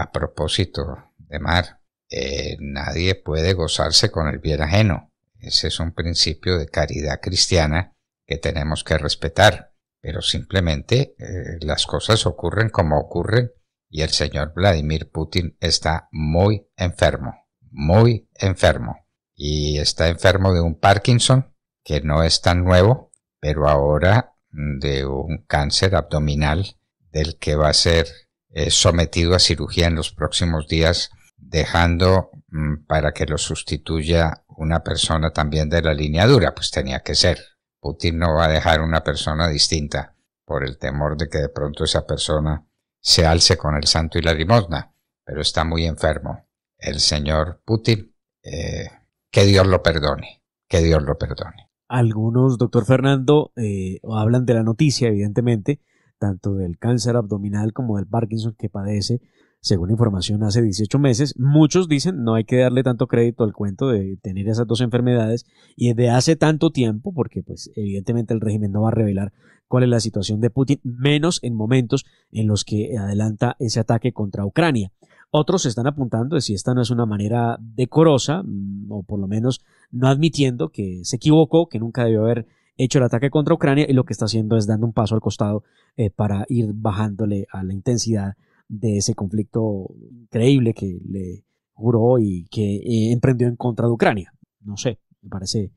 A propósito de mar, eh, nadie puede gozarse con el bien ajeno. Ese es un principio de caridad cristiana que tenemos que respetar. Pero simplemente eh, las cosas ocurren como ocurren y el señor Vladimir Putin está muy enfermo, muy enfermo. Y está enfermo de un Parkinson que no es tan nuevo, pero ahora de un cáncer abdominal del que va a ser eh, sometido a cirugía en los próximos días, dejando mm, para que lo sustituya una persona también de la línea dura, pues tenía que ser. Putin no va a dejar una persona distinta por el temor de que de pronto esa persona se alce con el santo y la limosna, pero está muy enfermo. El señor Putin, eh, que Dios lo perdone, que Dios lo perdone. Algunos, doctor Fernando, eh, hablan de la noticia, evidentemente, tanto del cáncer abdominal como del Parkinson que padece, según información, hace 18 meses. Muchos dicen no hay que darle tanto crédito al cuento de tener esas dos enfermedades y desde hace tanto tiempo, porque pues evidentemente el régimen no va a revelar cuál es la situación de Putin, menos en momentos en los que adelanta ese ataque contra Ucrania. Otros están apuntando de si esta no es una manera decorosa, mm, o por lo menos no admitiendo que se equivocó, que nunca debió haber hecho el ataque contra Ucrania y lo que está haciendo es dando un paso al costado eh, para ir bajándole a la intensidad de ese conflicto increíble que le juró y que eh, emprendió en contra de Ucrania. No sé, me parece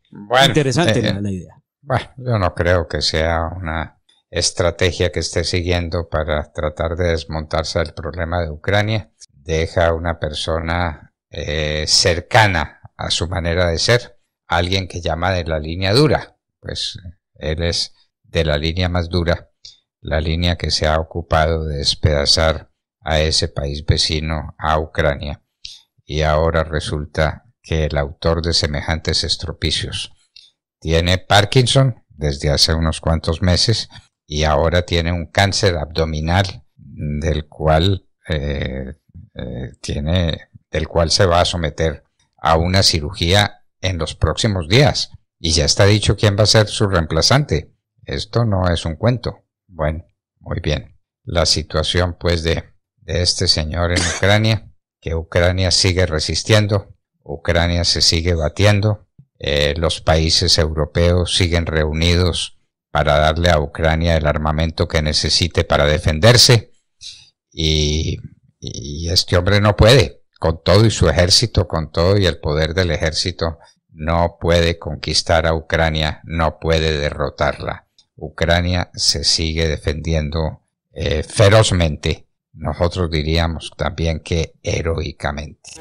interesante eh, la, la, idea. Bueno, yo no creo que sea una estrategia que esté siguiendo para tratar de desmontarse del problema de Ucrania. Deja a una persona cercana a su manera de ser, alguien que llama de la línea dura, pues él es de la línea más dura, la línea que se ha ocupado de despedazar a ese país vecino, a Ucrania, y ahora resulta que el autor de semejantes estropicios tiene Parkinson desde hace unos cuantos meses y ahora tiene un cáncer abdominal del cual eh, eh, tiene del cual se va a someter a una cirugía en los próximos días y ya está dicho quién va a ser su reemplazante. Esto no es un cuento. Bueno, muy bien. La situación pues de, este señor en Ucrania, que Ucrania sigue resistiendo, Ucrania se sigue batiendo, eh, los países europeos siguen reunidos para darle a Ucrania el armamento que necesite para defenderse y, y este hombre no puede, con todo y su ejército, con todo y el poder del ejército no puede conquistar a Ucrania, no puede derrotarla. Ucrania se sigue defendiendo eh, ferozmente, nosotros diríamos también que heroicamente.